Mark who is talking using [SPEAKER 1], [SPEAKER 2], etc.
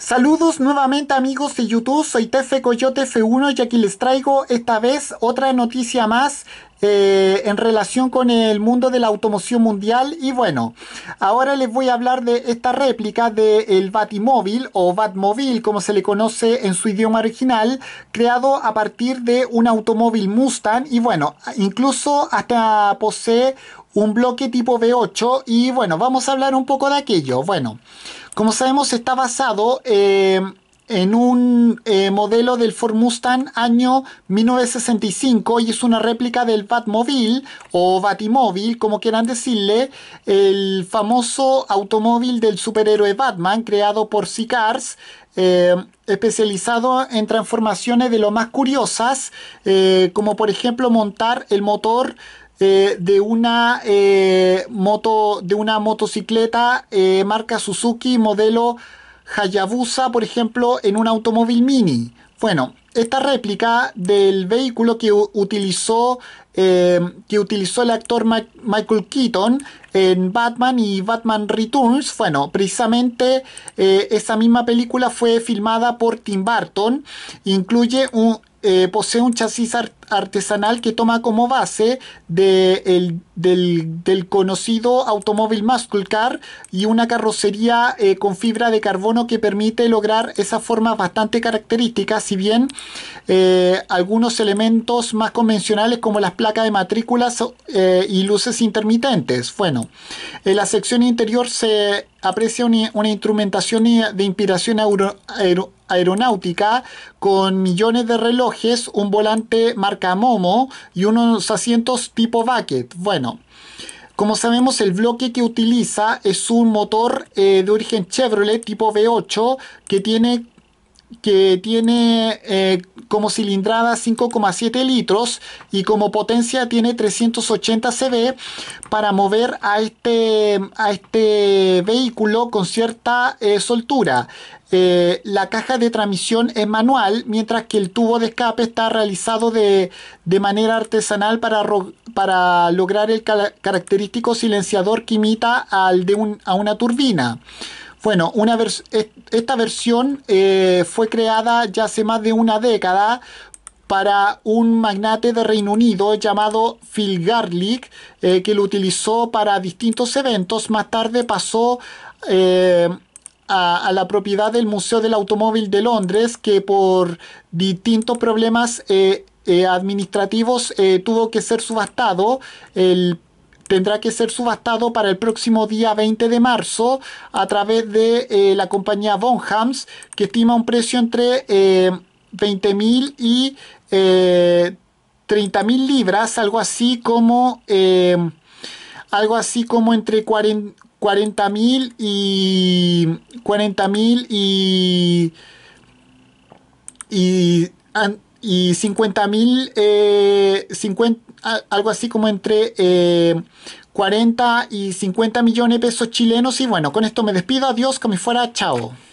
[SPEAKER 1] Saludos nuevamente amigos de YouTube, soy TF Coyote F1 y aquí les traigo esta vez otra noticia más eh, en relación con el mundo de la automoción mundial y bueno, ahora les voy a hablar de esta réplica del el Batimóvil o Batmóvil como se le conoce en su idioma original creado a partir de un automóvil Mustang y bueno, incluso hasta posee un bloque tipo b 8 y bueno, vamos a hablar un poco de aquello. Bueno, como sabemos está basado eh, en un eh, modelo del Ford Mustang año 1965 y es una réplica del Batmobile o Batimóvil, como quieran decirle, el famoso automóvil del superhéroe Batman creado por Cars eh, especializado en transformaciones de lo más curiosas, como por ejemplo montar el motor eh, de una eh, moto de una motocicleta eh, marca Suzuki modelo Hayabusa por ejemplo en un automóvil mini bueno esta réplica del vehículo que utilizó que utilizó el actor Michael Keaton en Batman y Batman Returns bueno precisamente esa misma película fue filmada por Tim Burton incluye un posee un chasis artístico artesanal que toma como base del, conocido automóvil Muscle Car y una carrocería eh, con fibra de carbono que permite lograr esas formas bastante características, si bien eh, algunos elementos más convencionales como las placas de matrículas eh, y luces intermitentes. Bueno, en la sección interior se aprecia una, instrumentación de inspiración aeronáutica con millones de relojes, un volante marco y unos asientos tipo bucket. Bueno, como sabemos, el bloque que utiliza es un motor eh, de origen Chevrolet tipo V8 que tiene que tiene eh, como cilindrada 5,7 litros y como potencia tiene 380 CV para mover a este, a este vehículo con cierta eh, soltura. Eh, la caja de transmisión es manual, mientras que el tubo de escape está realizado de, manera artesanal para, para lograr el característico silenciador que imita al de a una turbina. Bueno, una esta versión eh, fue creada ya hace más de una década para un magnate de Reino Unido llamado Phil Garlick, eh, que lo utilizó para distintos eventos. Más tarde pasó eh, a, la propiedad del Museo del Automóvil de Londres, que por distintos problemas administrativos tuvo que ser subastado. El tendrá que ser subastado para el próximo día 20 de marzo a través de eh, la compañía Bonhams, que estima un precio entre 20.000 eh, y 30.000 eh, libras, algo así como algo así como entre 40.000 40 y 40.000 y y 50 mil, 50, eh, algo así como entre 40 eh, y 50 millones de pesos chilenos. Y bueno, con esto me despido. Adiós, como fuera. Chao.